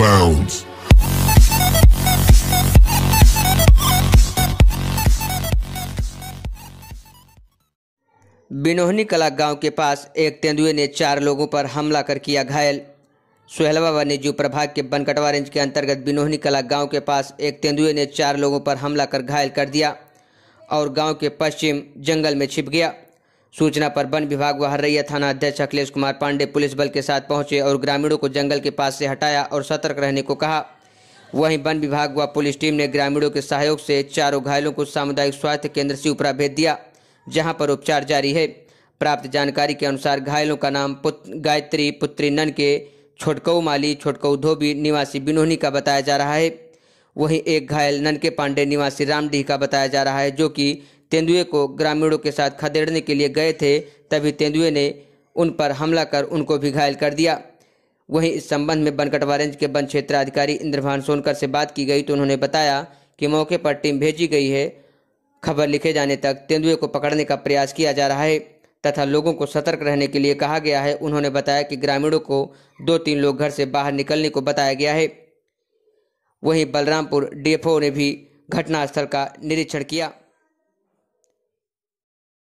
bounds. बिनोहनी कला गांव के पास एक तेंदुए ने चार लोगों पर हमला कर किया घायल व वन्यजीव प्रभाग के बनकटवा रेंज के अंतर्गत बिनोहनी कला गांव के पास एक तेंदुए ने चार लोगों पर हमला कर घायल कर दिया और गांव के पश्चिम जंगल में छिप गया सूचना पर वन विभाग व हरैया थाना अध्यक्ष अखिलेश कुमार पांडे पुलिस बल के साथ पहुंचे और ग्रामीणों को जंगल के पास से हटाया और सतर्क रहने को कहा वहीं वन विभाग व पुलिस टीम ने ग्रामीणों के सहयोग से चारों घायलों को सामुदायिक स्वास्थ्य केंद्र से उपरा भेज दिया जहां पर उपचार जारी है प्राप्त जानकारी के अनुसार घायलों का नाम पुत, गायत्री पुत्री नन के छोटकऊ माली छोटकऊ धोबी निवासी बिनोहनी का बताया जा रहा है वहीं एक घायल ननके पांडे निवासी रामडीह का बताया जा रहा है जो कि तेंदुए को ग्रामीणों के साथ खदेड़ने के लिए गए थे तभी तेंदुए ने उन पर हमला कर उनको भी घायल कर दिया वहीं इस संबंध में बनकटवा रेंज के वन क्षेत्राधिकारी इंद्रभान सोनकर से बात की गई तो उन्होंने बताया कि मौके पर टीम भेजी गई है खबर लिखे जाने तक तेंदुए को पकड़ने का प्रयास किया जा रहा है तथा लोगों को सतर्क रहने के लिए कहा गया है उन्होंने बताया कि ग्रामीणों को दो तीन लोग घर से बाहर निकलने को बताया गया है वहीं बलरामपुर डीएफओ ने भी घटनास्थल का निरीक्षण किया